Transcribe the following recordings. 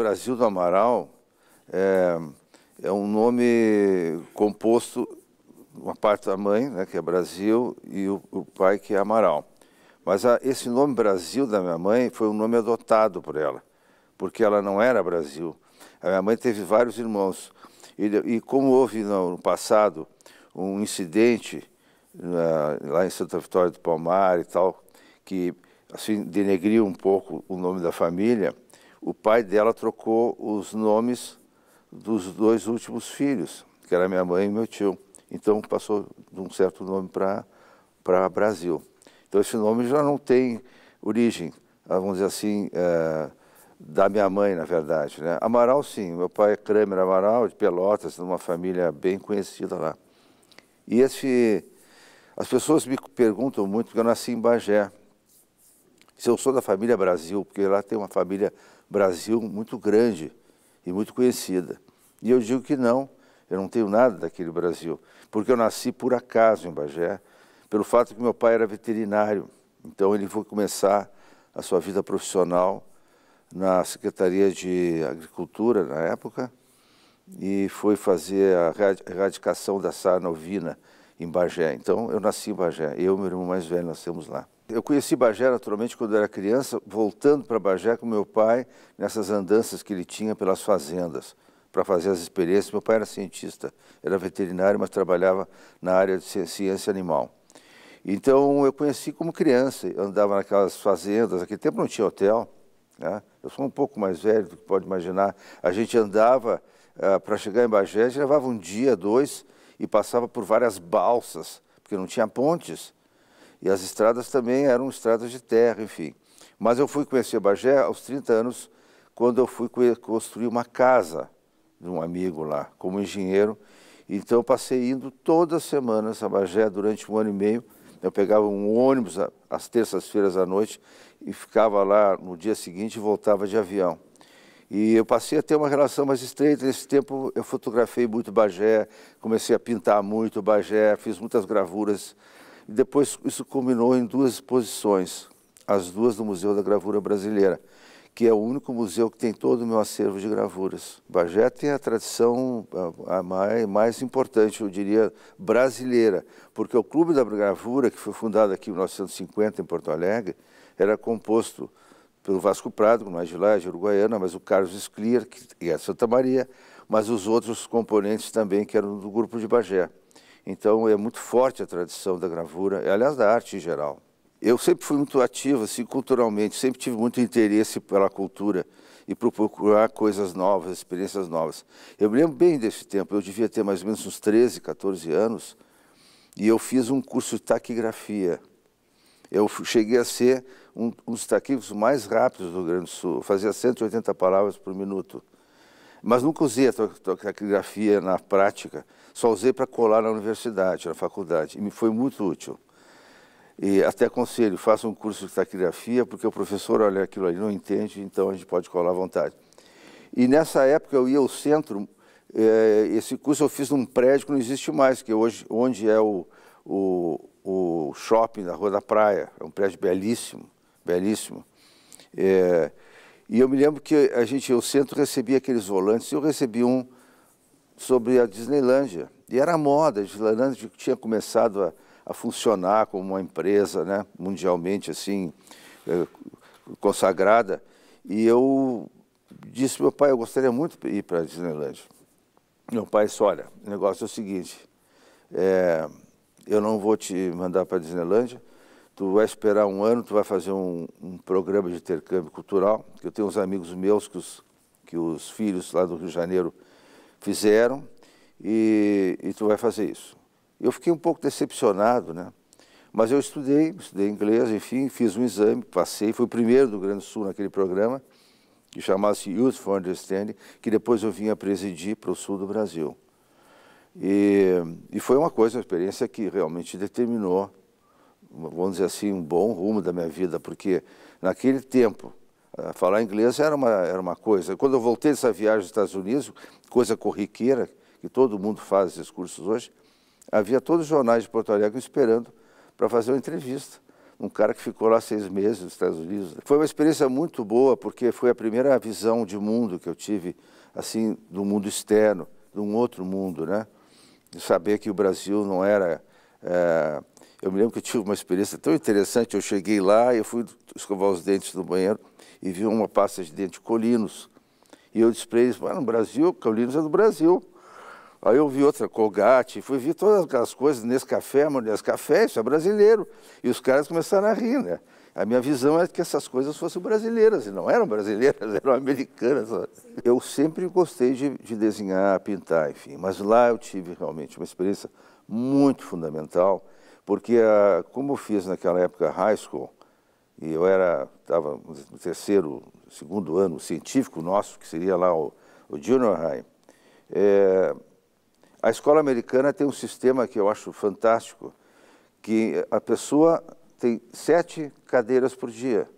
Brasil do Amaral é, é um nome composto, uma parte da mãe, né, que é Brasil, e o, o pai, que é Amaral. Mas a, esse nome Brasil da minha mãe foi um nome adotado por ela, porque ela não era Brasil. A minha mãe teve vários irmãos. E, e como houve no, no passado um incidente na, né, lá em Santa Vitória do Palmar e tal, que assim denegriu um pouco o nome da família, o pai dela trocou os nomes dos dois últimos filhos, que era minha mãe e meu tio. Então passou de um certo nome para Brasil. Então esse nome já não tem origem, vamos dizer assim, é, da minha mãe, na verdade. Né? Amaral, sim. Meu pai é Kramer Amaral, de Pelotas, de uma família bem conhecida lá. E esse, as pessoas me perguntam muito, porque eu nasci em Bagé, se eu sou da família Brasil, porque lá tem uma família Brasil muito grande e muito conhecida. E eu digo que não, eu não tenho nada daquele Brasil, porque eu nasci por acaso em Bagé, pelo fato que meu pai era veterinário. Então ele foi começar a sua vida profissional na Secretaria de Agricultura na época e foi fazer a erradicação da sarna ovina em Bagé. Então eu nasci em Bagé, eu e meu irmão mais velho nascemos lá. Eu conheci Bagé naturalmente quando era criança, voltando para Bagé com meu pai, nessas andanças que ele tinha pelas fazendas, para fazer as experiências. Meu pai era cientista, era veterinário, mas trabalhava na área de ciência animal. Então eu conheci como criança, andava naquelas fazendas, naquele tempo não tinha hotel, né? eu sou um pouco mais velho do que pode imaginar. A gente andava uh, eh, para chegar em Bagé, a gente levava um dia, dois, e passava por várias balsas, porque não tinha pontes. E as estradas também eram estradas de terra, enfim. Mas eu fui conhecer Bagé aos 30 anos, quando eu fui construir uma casa de um amigo lá, como engenheiro. Então eu passei indo todas as semanas a Bagé durante um ano e meio. Eu pegava um ônibus às terças-feiras à noite e ficava lá no dia seguinte e voltava de avião. E eu passei a ter uma relação mais estreita. Nesse tempo eu fotografei muito Bagé, comecei a pintar muito Bagé, fiz muitas gravuras depois isso culminou em duas exposições, as duas do Museu da Gravura Brasileira, que é o único museu que tem todo o meu acervo de gravuras. Bagé tem a tradição a mais, mais importante, eu diria, brasileira, porque o Clube da Gravura, que foi fundado aqui em 1950 em Porto Alegre, era composto pelo Vasco Prado, que não é de lá, é de Uruguaiana, mas o Carlos Sclier, que é de Santa Maria, mas os outros componentes também que eram do grupo de Bagé. Então é muito forte a tradição da gravura, aliás, da arte em geral. Eu sempre fui muito ativo, assim, culturalmente, sempre tive muito interesse pela cultura e por procurar coisas novas, experiências novas. Eu me lembro bem desse tempo, eu devia ter mais ou menos uns 13, 14 anos, e eu fiz um curso de taquigrafia. Eu cheguei a ser um, um dos taquígrafos mais rápidos do Rio Grande do Sul, eu fazia 180 palavras por minuto. Mas nunca usei a taquigrafia na prática, só usei para colar na universidade, na faculdade, e me foi muito útil. E até aconselho, faça um curso de taquigrafia, porque o professor olha aquilo ali, não entende, então a gente pode colar à vontade. E nessa época eu ia ao centro, eh, esse curso eu fiz num prédio que não existe mais, que hoje, onde é o, o, o shopping da Rua da Praia, é um prédio belíssimo, belíssimo. Eh, e eu me lembro que a gente, o centro recebia aqueles volantes, e eu recebi um sobre a Disneylândia. E era moda, a Disneylândia tinha começado a, a funcionar como uma empresa, né, mundialmente assim, é, consagrada. E eu disse para meu pai, eu gostaria muito de ir para a Disneylândia. Meu pai disse, olha, o negócio é o seguinte, é, eu não vou te mandar para a Disneylândia, tu vai esperar um ano, tu vai fazer um, um, programa de intercâmbio cultural, que eu tenho uns amigos meus que os, que os filhos lá do Rio de Janeiro fizeram, e, e tu vai fazer isso. Eu fiquei um pouco decepcionado, né? Mas eu estudei, estudei inglês, enfim, fiz um exame, passei, fui o primeiro do Grande Sul naquele programa, que chamava-se Youth for Understanding, que depois eu vinha presidir para o sul do Brasil. E, e foi uma coisa, uma experiência que realmente determinou vamos dizer assim, um bom rumo da minha vida, porque naquele tempo, ah, falar inglês era uma, era uma coisa. Quando eu voltei dessa viagem dos Estados Unidos, coisa corriqueira, que todo mundo faz esses cursos hoje, havia todos os jornais de Porto Alegre esperando para fazer uma entrevista. Um cara que ficou lá seis meses nos Estados Unidos. Foi uma experiência muito boa, porque foi a primeira visão de mundo que eu tive, assim, do mundo externo, de um outro mundo, né? De saber que o Brasil não era... É, eu me lembro que eu tive uma experiência tão interessante. Eu cheguei lá, eu fui escovar os dentes no banheiro e vi uma pasta de dente Colinos. E eu disse para eles, ah, no Brasil, Colinos é do Brasil. Aí eu vi outra Colgate, fui ver todas aquelas coisas nesse café, mas nesse café, isso é brasileiro. E os caras começaram a rir, né? A minha visão era é que essas coisas fossem brasileiras, e não eram brasileiras, eram americanas. Eu sempre gostei de, de desenhar, pintar, enfim, mas lá eu tive realmente uma experiência muito fundamental porque, a, ah, como eu fiz naquela época high school, e eu era estava no terceiro, segundo ano científico nosso, que seria lá o, o junior high, é, a escola americana tem um sistema que eu acho fantástico, que a pessoa tem sete cadeiras por dia,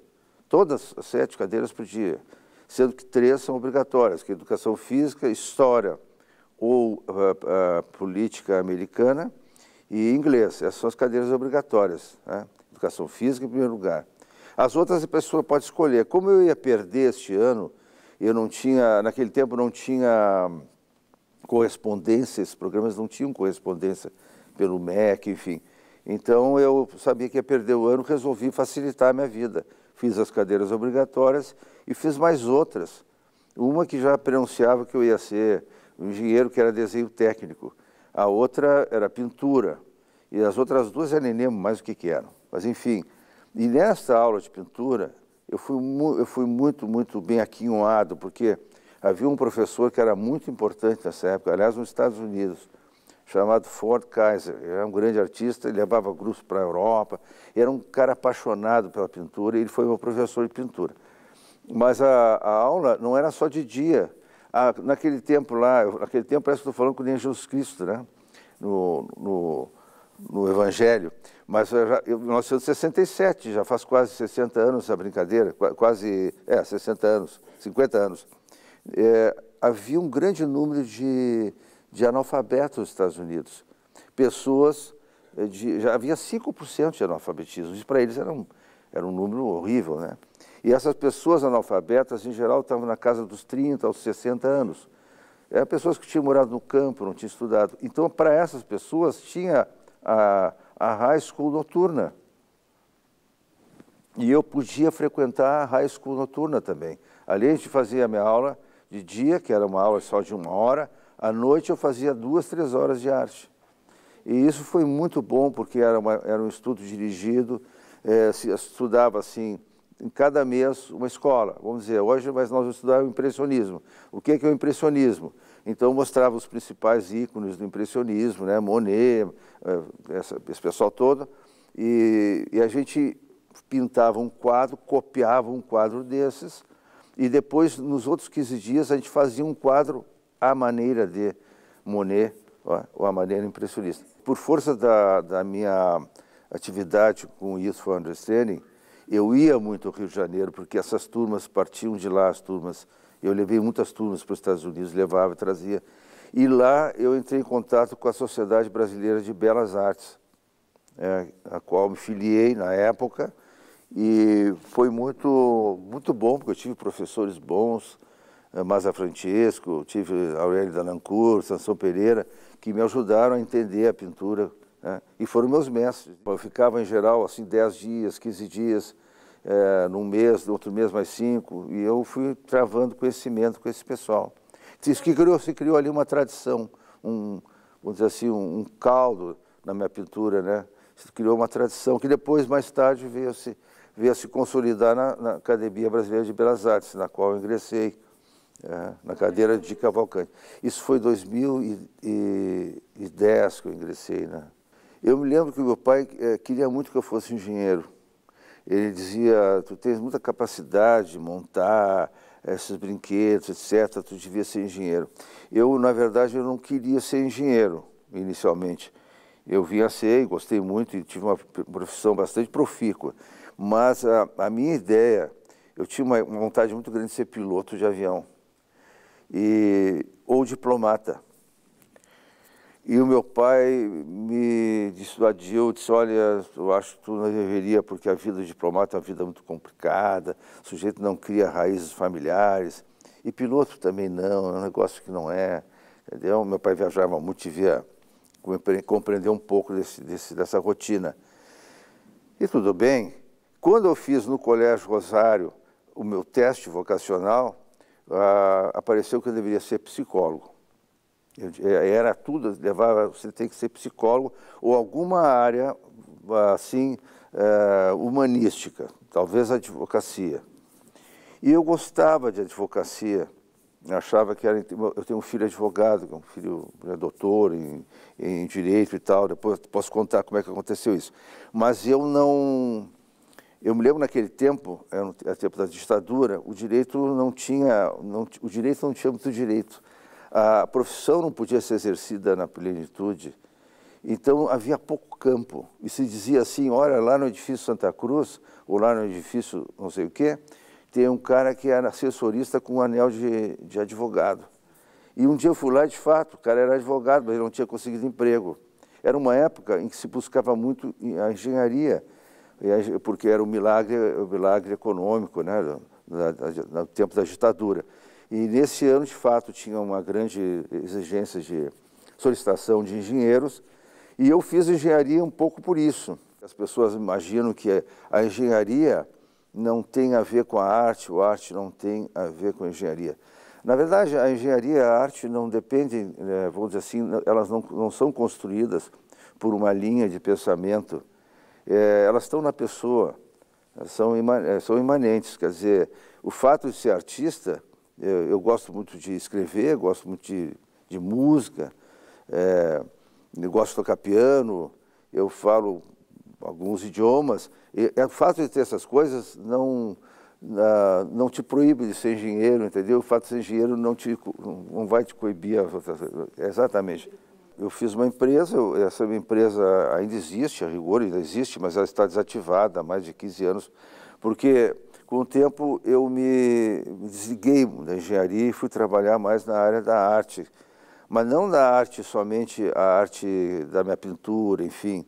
todas as sete cadeiras por dia, sendo que três são obrigatórias, que é educação física, história ou uh, uh, política americana e inglês. Essas são as cadeiras obrigatórias, né? educação física em primeiro lugar. As outras a pessoa pode escolher. Como eu ia perder este ano, eu não tinha, naquele tempo não tinha correspondência, esses programas não tinham correspondência pelo MEC, enfim. Então eu sabia que ia perder o ano, resolvi facilitar a minha vida. Fiz as cadeiras obrigatórias e fiz mais outras. Uma que já prenunciava que eu ia ser um engenheiro, que era desenho técnico a outra era pintura, e as outras duas eu nem lembro mais o que, que eram. Mas, enfim, e nessa aula de pintura, eu fui, eu fui muito, muito bem aquinhoado, porque havia um professor que era muito importante nessa época, aliás, nos Estados Unidos, chamado Ford Kaiser. Ele era um grande artista, ele levava grupos para a Europa, era um cara apaixonado pela pintura, e ele foi meu professor de pintura. Mas a, a aula não era só de dia, ah, naquele tempo lá, naquele tempo parece que estou falando com Jesus Cristo, né? No, no, no Evangelho. Mas eu já, eu, 1967, já faz quase 60 anos essa brincadeira, quase, é, 60 anos, 50 anos. É, havia um grande número de, de analfabetos nos Estados Unidos. Pessoas, eh, de, já havia 5% de analfabetismo. Isso para eles era um, era um número horrível, né? E essas pessoas analfabetas, em geral, estavam na casa dos 30 aos 60 anos. Eram é, pessoas que tinham morado no campo, não tinham estudado. Então, para essas pessoas, tinha a, a high school noturna. E eu podia frequentar a high school noturna também. Ali a gente fazia a minha aula de dia, que era uma aula só de uma hora. À noite eu fazia duas, três horas de arte. E isso foi muito bom, porque era, uma, era um estudo dirigido, é, se estudava assim em cada mês uma escola. Vamos dizer, hoje nós vamos estudar o impressionismo. O que é, que é o impressionismo? Então mostrava os principais ícones do impressionismo, né? Monet, eh, essa, esse pessoal todo, e, e a gente pintava um quadro, copiava um quadro desses, e depois, nos outros 15 dias, a gente fazia um quadro à maneira de Monet, ou à maneira impressionista. Por força da, da minha atividade com Youth for Understanding, eu ia muito ao Rio de Janeiro, porque essas turmas partiam de lá, as turmas. Eu levei muitas turmas para os Estados Unidos, levava, e trazia. E lá eu entrei em contato com a Sociedade Brasileira de Belas Artes, é, a qual me filiei na época. E foi muito, muito bom, porque eu tive professores bons, é, Maza Francesco, tive Aurélio Dalancourt, Sansão Pereira, que me ajudaram a entender a pintura né? e foram meus mestres. Eu ficava, em geral, assim, 10 dias, 15 dias, é, num mês, no outro mês mais cinco, e eu fui travando conhecimento com esse pessoal. Isso que criou, se criou ali uma tradição, um, vamos dizer assim, um, um caldo na minha pintura, né? Se criou uma tradição que depois, mais tarde, veio se, veio se consolidar na, na Academia Brasileira de Belas Artes, na qual eu ingressei, é, na cadeira de Cavalcante. Isso foi em 2010 que eu ingressei, né? Eu me lembro que meu pai é, queria muito que eu fosse engenheiro. Ele dizia, tu tens muita capacidade de montar eh, esses brinquedos, etc., tu devia ser engenheiro. Eu, na verdade, eu não queria ser engenheiro, inicialmente. Eu vim a ser, gostei muito e tive uma profissão bastante profícua. Mas a, a minha ideia, eu tinha uma vontade muito grande de ser piloto de avião e, ou diplomata. E o meu pai me dissuadiu, disse, olha, eu acho que tu não deveria, porque a vida de diplomata é uma vida muito complicada, o sujeito não cria raízes familiares, e piloto também não, é um negócio que não é, entendeu? Meu pai viajava muito, via, compreender um pouco desse, desse, dessa rotina. E tudo bem. Quando eu fiz no Colégio Rosário o meu teste vocacional, ah, apareceu que eu deveria ser psicólogo. Eh, era tudo, levava, você tem que ser psicólogo ou alguma área ah, assim eh, humanística, talvez advocacia. E eu gostava de advocacia, achava que era. Eu tenho um filho advogado, é um filho é doutor em, em direito e tal, depois posso contar como é que aconteceu isso. Mas eu não. Eu me lembro naquele tempo, era o tempo da ditadura, o direito não tinha, não, o direito não tinha muito direito a profissão não podia ser exercida na plenitude, então havia pouco campo. E se dizia assim: olha, lá no edifício Santa Cruz, ou lá no edifício não sei o quê, tem um cara que era assessorista com um anel de, de advogado. E um dia eu fui lá, de fato, o cara era advogado, mas ele não tinha conseguido emprego. Era uma época em que se buscava muito a engenharia, porque era um milagre, um milagre econômico, né, no tempo da ditadura. E nesse ano, de fato, tinha uma grande exigência de solicitação de engenheiros, e eu fiz engenharia um pouco por isso. As pessoas imaginam que a engenharia não tem a ver com a arte, o arte não tem a ver com a engenharia. Na verdade, a engenharia e a arte não dependem, né, vamos vou dizer assim, elas não, não são construídas por uma linha de pensamento, é, elas estão na pessoa, são, são imanentes. Quer dizer, o fato de ser artista eu, eu gosto muito de escrever, gosto muito de, de música, é, eu gosto de tocar piano, eu falo alguns idiomas. E, é, o fato de ter essas coisas não, na, ah, não te proíbe de ser engenheiro, entendeu? O fato de ser engenheiro não, te, não vai te coibir as outras Exatamente. Eu fiz uma empresa, essa empresa ainda existe, a rigor ainda existe, mas ela está desativada há mais de 15 anos, porque com o tempo, eu me desliguei da engenharia e fui trabalhar mais na área da arte. Mas não na arte somente, a arte da minha pintura, enfim,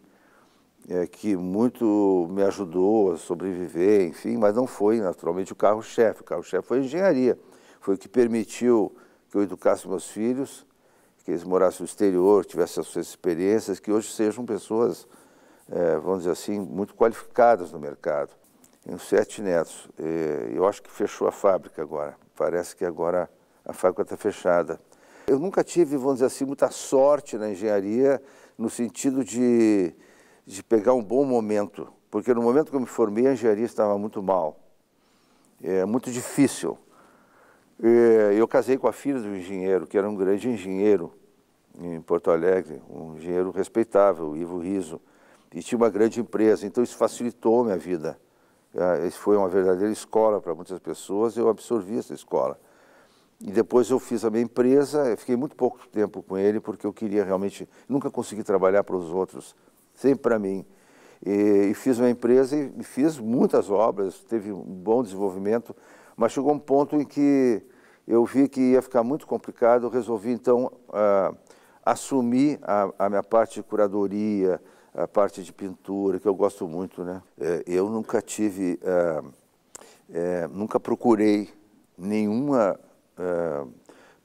é, que muito me ajudou a sobreviver, enfim, mas não foi naturalmente o carro-chefe. O carro-chefe foi a engenharia. Foi o que permitiu que eu educasse meus filhos, que eles morassem no exterior, tivessem as suas experiências, que hoje sejam pessoas, é, vamos dizer assim, muito qualificadas no mercado. Tenho sete netos. É, eu acho que fechou a fábrica agora. Parece que agora a fábrica está fechada. Eu nunca tive, vamos dizer assim, muita sorte na engenharia no sentido de, de pegar um bom momento. Porque no momento que eu me formei, a engenharia estava muito mal. É muito difícil. É, eu casei com a filha do engenheiro, que era um grande engenheiro em Porto Alegre, um engenheiro respeitável, Ivo Riso. E tinha uma grande empresa, então isso facilitou a minha vida. Ah, isso foi uma verdadeira escola para muitas pessoas, eu absorvi essa escola. E depois eu fiz a minha empresa, eu fiquei muito pouco tempo com ele, porque eu queria realmente, nunca consegui trabalhar para os outros, sempre para mim. E, e, fiz uma empresa e fiz muitas obras, teve um bom desenvolvimento, mas chegou um ponto em que eu vi que ia ficar muito complicado, eu resolvi então uh, assumir a, a minha parte de curadoria, a parte de pintura, que eu gosto muito, né? É, eu nunca tive, é, é nunca procurei nenhuma é,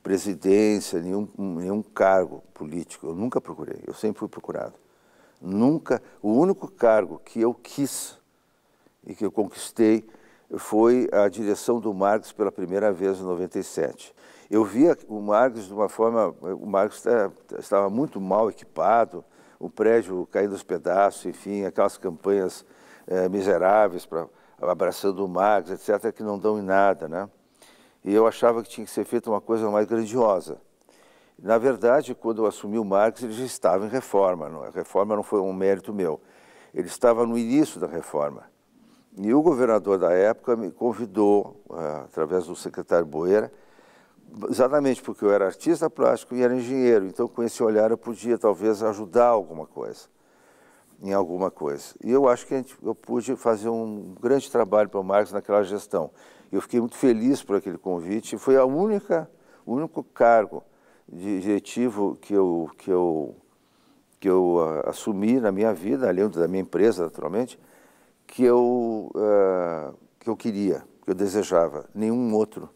presidência, nenhum, nenhum cargo político. Eu nunca procurei, eu sempre fui procurado. Nunca, o único cargo que eu quis e que eu conquistei foi a direção do Marx pela primeira vez em 97. Eu via o Marx de uma forma, o Marx estava muito mal equipado, o prédio caindo aos pedaços, enfim, aquelas campanhas é, miseráveis para abraçando o Marx, etc., que não dão em nada, né? E eu achava que tinha que ser feita uma coisa mais grandiosa. Na verdade, quando eu assumi o Marx, ele já estava em reforma. Não? É? A reforma não foi um mérito meu. Ele estava no início da reforma. E o governador da época me convidou, eh, através do secretário Boeira, exatamente porque eu era artista plástico e era engenheiro, então com esse olhar eu podia talvez ajudar alguma coisa, em alguma coisa. E eu acho que gente, eu pude fazer um grande trabalho para o Marcos naquela gestão. Eu fiquei muito feliz por aquele convite, foi a única, o único cargo de diretivo que eu, que eu, que eu ah, assumi na minha vida, além da minha empresa, naturalmente, que eu, uh, que eu queria, que eu desejava, nenhum outro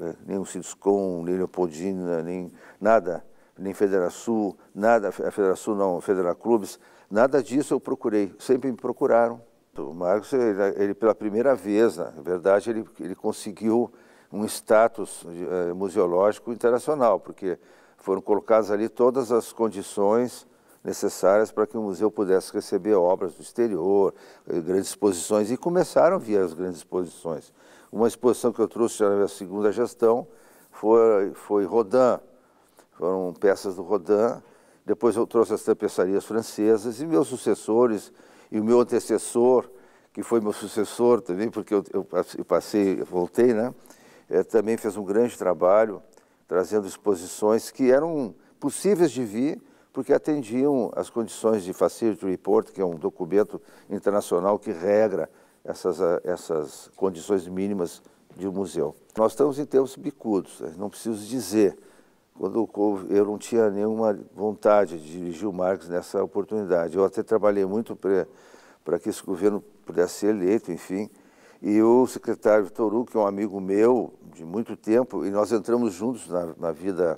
é, nem o Ciscom, nem Leopoldina, nem nada, nem Federação, nada, a Federação não, Federal Clubes, nada disso eu procurei, sempre me procuraram. O Marcos, ele, ele pela primeira vez, na verdade, ele, ele conseguiu um status é, museológico internacional, porque foram colocadas ali todas as condições necessárias para que o museu pudesse receber obras do exterior, grandes exposições, e começaram a vir as grandes exposições. Uma exposição que eu trouxe na minha segunda gestão foi, foi Rodin, foram peças do Rodin. Depois eu trouxe as tapeçarias francesas e meus sucessores e o meu antecessor, que foi meu sucessor também, porque eu, eu passei, eu voltei, né? É, também fez um grande trabalho trazendo exposições que eram possíveis de vir, porque atendiam as condições de Facility Report, que é um documento internacional que regra essas, ah, essas condições mínimas de um museu. Nós estamos em termos bicudos, né? não preciso dizer. Quando eu não tinha nenhuma vontade de dirigir o Marx nessa oportunidade, eu até trabalhei muito para que esse governo pudesse ser eleito, enfim. E o secretário Toru, que é um amigo meu de muito tempo, e nós entramos juntos na, na vida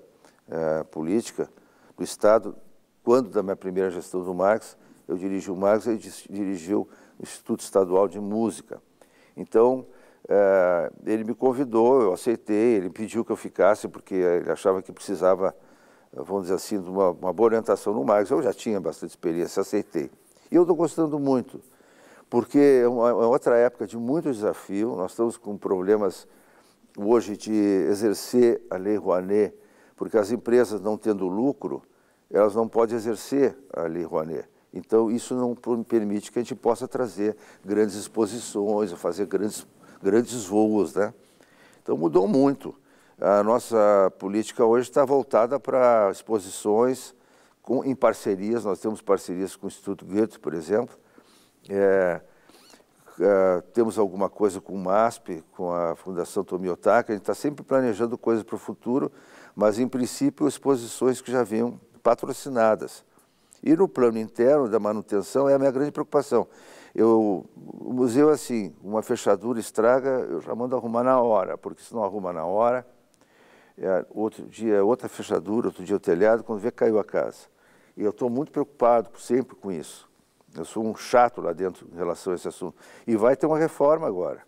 eh, política do Estado, quando da minha primeira gestão do Marx, eu dirigi o Marx, ele dirigiu Instituto Estadual de Música. Então, é, ele me convidou, eu aceitei, ele pediu que eu ficasse, porque ele achava que precisava, vamos dizer assim, de uma, uma boa orientação no Marcos. Eu já tinha bastante experiência, aceitei. E eu estou gostando muito, porque é, uma, é outra época de muito desafio, nós estamos com problemas hoje de exercer a Lei Rouanet, porque as empresas não tendo lucro, elas não podem exercer a Lei Rouanet. Então, isso não permite que a gente possa trazer grandes exposições ou fazer grandes, grandes voos. Né? Então, mudou muito. A nossa política hoje está voltada para exposições com, em parcerias. Nós temos parcerias com o Instituto Goethe, por exemplo. É, é, temos alguma coisa com o MASP, com a Fundação Tomiotaka. A gente está sempre planejando coisas para o futuro, mas, em princípio, exposições que já vinham patrocinadas. E no plano interno da manutenção é a minha grande preocupação. Eu, o museu, assim, uma fechadura estraga, eu já mando arrumar na hora, porque se não arruma na hora, é, outro dia é outra fechadura, outro dia é o telhado, quando vê caiu a casa. E eu estou muito preocupado sempre com isso. Eu sou um chato lá dentro em relação a esse assunto. E vai ter uma reforma agora.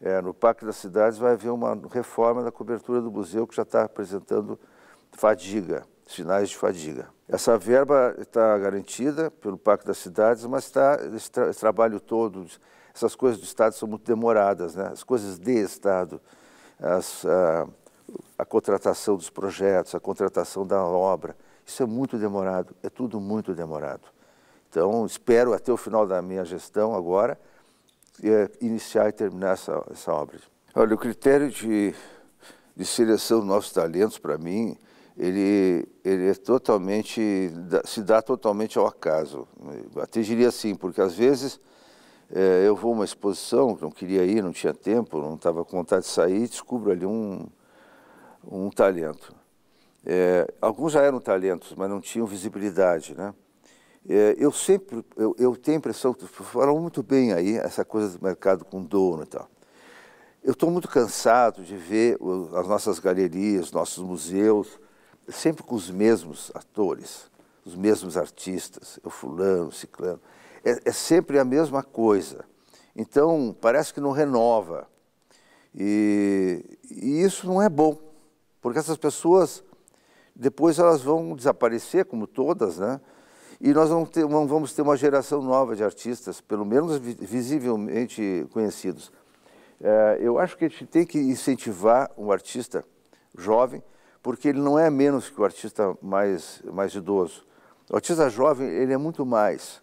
É, no Parque das Cidades vai haver uma reforma da cobertura do museu que já está apresentando fadiga, sinais de fadiga. Essa verba está garantida pelo Pacto das Cidades, mas está esse, tra esse trabalho todo, essas coisas do Estado são muito demoradas, né? as coisas de Estado, as, a, a contratação dos projetos, a contratação da obra, isso é muito demorado, é tudo muito demorado. Então, espero até o final da minha gestão agora é, iniciar e terminar essa, essa obra. Olha, o critério de, de seleção dos nossos talentos, para mim, ele, ele é totalmente, se dá totalmente ao acaso. Até diria assim, porque às vezes é, eu vou a uma exposição, não queria ir, não tinha tempo, não estava com vontade de sair, descubro ali um, um talento. É, alguns já eram talentos, mas não tinham visibilidade, né? É, eu sempre, eu, eu, tenho a impressão, falam muito bem aí, essa coisa do mercado com dono e tal. Eu estou muito cansado de ver as nossas galerias, nossos museus, sempre com os mesmos atores, os mesmos artistas, o fulano, o ciclano. É, é sempre a mesma coisa. Então, parece que não renova. E, e, isso não é bom, porque essas pessoas, depois elas vão desaparecer, como todas, né? E nós não, ter, não vamos ter uma geração nova de artistas, pelo menos visivelmente conhecidos. É, eu acho que a gente tem que incentivar um artista jovem, porque ele não é menos que o artista mais, mais idoso. O artista jovem, ele é muito mais,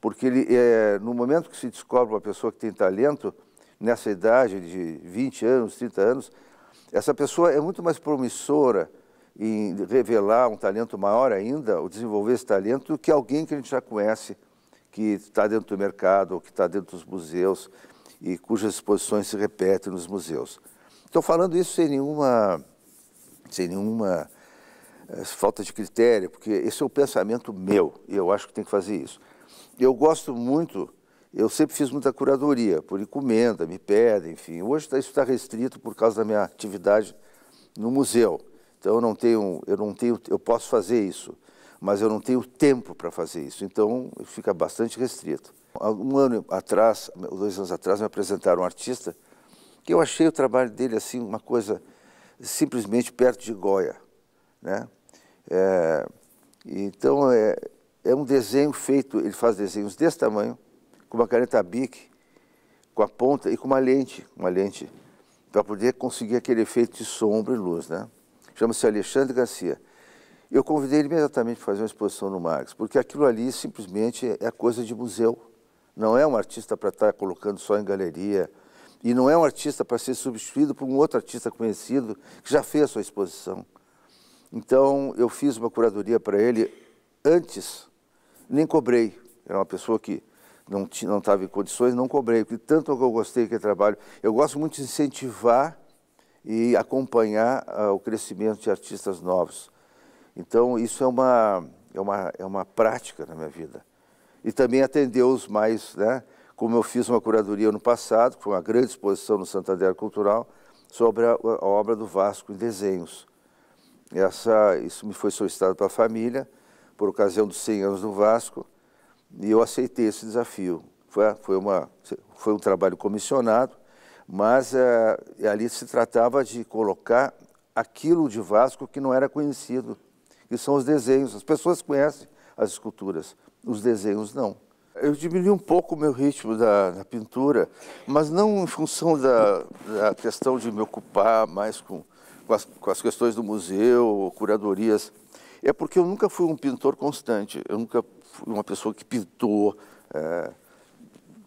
porque ele é, no momento que se descobre uma pessoa que tem talento, nessa idade de 20 anos, 30 anos, essa pessoa é muito mais promissora em revelar um talento maior ainda, ou desenvolver esse talento, do que alguém que a gente já conhece, que está dentro do mercado, ou que está dentro dos museus, e cujas exposições se repetem nos museus. Estou falando isso sem nenhuma sem nenhuma eh, falta de critério, porque esse é o pensamento meu e eu acho que tem que fazer isso. Eu gosto muito, eu sempre fiz muita curadoria, por encomenda, me pedem, enfim. Hoje tá, isso está restrito por causa da minha atividade no museu. Então eu não tenho, eu não tenho, eu posso fazer isso, mas eu não tenho tempo para fazer isso. Então fica bastante restrito. Um ano atrás, dois anos atrás, me apresentaram um artista que eu achei o trabalho dele assim uma coisa simplesmente perto de Goya. Né? É, então, é, é um desenho feito, ele faz desenhos desse tamanho, com uma caneta Bic, com a ponta e com uma lente, uma lente, para poder conseguir aquele efeito de sombra e luz, né? Chama-se Alexandre Garcia. Eu convidei ele imediatamente para fazer uma exposição no Marx, porque aquilo ali simplesmente é coisa de museu. Não é um artista para estar tá colocando só em galeria e não é um artista para ser substituído por um outro artista conhecido que já fez a sua exposição. Então, eu fiz uma curadoria para ele antes, nem cobrei. Era uma pessoa que não estava não em condições, não cobrei, porque tanto que eu gostei que trabalho. Eu gosto muito de incentivar e acompanhar uh, o crescimento de artistas novos. Então, isso é uma, é uma, é uma prática na minha vida. E também atender os mais, né? como eu fiz uma curadoria no passado, com uma grande exposição no Santander Cultural, sobre a, a obra do Vasco em desenhos. Essa, isso me foi solicitado para a família, por ocasião dos 100 anos do Vasco, e eu aceitei esse desafio. Foi, foi, uma, foi um trabalho comissionado, mas eh, ali se tratava de colocar aquilo de Vasco que não era conhecido, que são os desenhos. As pessoas conhecem as esculturas, os desenhos não. Eu diminui um pouco o meu ritmo da, da, pintura, mas não em função da, da questão de me ocupar mais com, com, as, com as questões do museu, curadorias. É porque eu nunca fui um pintor constante, eu nunca fui uma pessoa que pintou é,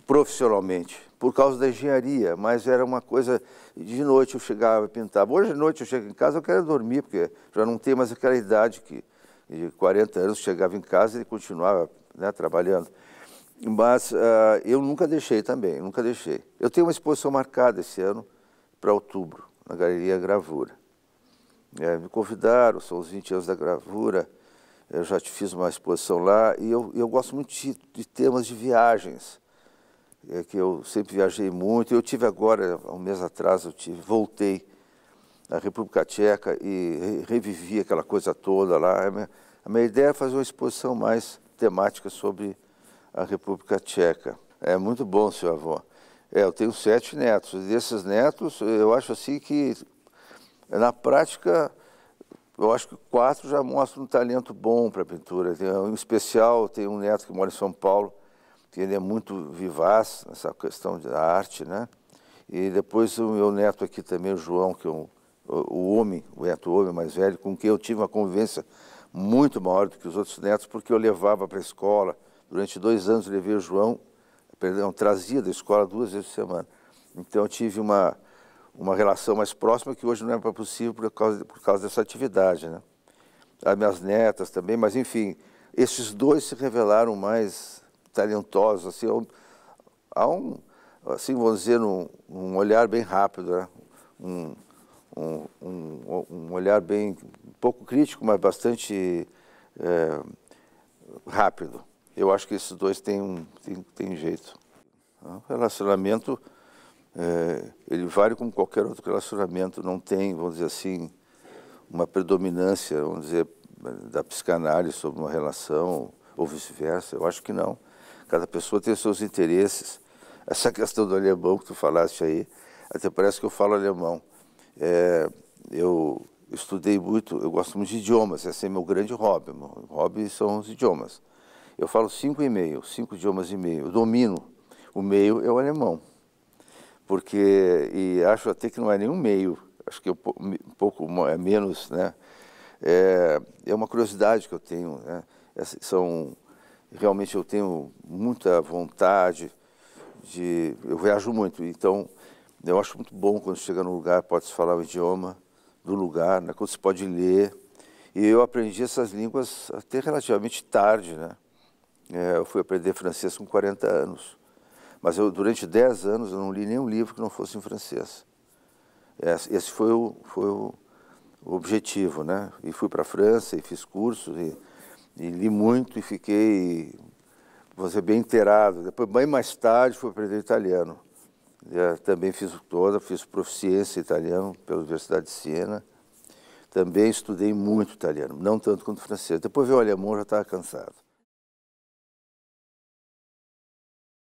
profissionalmente, por causa da engenharia, mas era uma coisa de noite eu chegava a pintar. Hoje de noite eu chego em casa, eu quero dormir, porque já não tenho mais aquela idade que de 40 anos chegava em casa e continuava né, trabalhando. Mas uh, eu nunca deixei também, nunca deixei. Eu tenho uma exposição marcada esse ano para outubro, na Galeria Gravura. É, me convidaram, são os 20 anos da gravura, eu já te fiz uma exposição lá e eu, eu gosto muito de, de temas de viagens, é, que eu sempre viajei muito. Eu tive agora, um mês atrás, eu tive, voltei à República Tcheca e re, revivi aquela coisa toda lá. A minha, a minha ideia é fazer uma exposição mais temática sobre a República Tcheca. É muito bom, seu avô. É, eu tenho sete netos. desses netos, eu acho assim que, na prática, eu acho que quatro já mostram um talento bom para a pintura. Tem, em especial, tem um neto que mora em São Paulo, que ele é muito vivaz nessa questão da arte, né? E depois o meu neto aqui também, o João, que é um, o homem, o neto homem mais velho, com quem eu tive uma convivência muito maior do que os outros netos, porque eu levava para a escola, Durante dois anos levei o João, perdão, trazia da escola duas vezes por semana. Então eu tive uma, uma relação mais próxima que hoje não é possível por causa, por causa dessa atividade. Né? As minhas netas também, mas enfim, esses dois se revelaram mais talentosos. Assim, há um, assim, vamos dizer, um, um olhar bem rápido, né? um, um, um, um, olhar bem, um pouco crítico, mas bastante é, rápido eu acho que esses dois têm, têm, têm jeito. O ah, relacionamento, é, ele vale como qualquer outro relacionamento, não tem, vamos dizer assim, uma predominância, vamos dizer, da psicanálise sobre uma relação, ou vice-versa, eu acho que não. Cada pessoa tem seus interesses. Essa questão do alemão que tu falaste aí, até parece que eu falo alemão. É, eu estudei muito, eu gosto muito de idiomas, esse é meu grande hobby. Meu hobby são os idiomas. Eu falo cinco e meio, cinco idiomas e meio. Eu domino. O meio é o alemão. Porque, e acho até que não é nenhum meio, acho que é um pouco é menos, né? É, é uma curiosidade que eu tenho, né? É, são, realmente eu tenho muita vontade de... Eu viajo muito, então eu acho muito bom quando chega num lugar, pode-se falar o idioma do lugar, né? quando se pode ler. E eu aprendi essas línguas até relativamente tarde, né? É, eu fui aprender francês com 40 anos. Mas eu, durante 10 anos eu não li nenhum livro que não fosse em francês. Esse foi o, foi o objetivo, né? E fui para a França e fiz cursos e, e, li muito e fiquei, vou bem inteirado. Depois, bem mais tarde, fui aprender italiano. Eu é, também fiz toda, fiz proficiência italiano pela Universidade de Siena. Também estudei muito italiano, não tanto quanto francês. Depois veio o alemão, já estava cansado.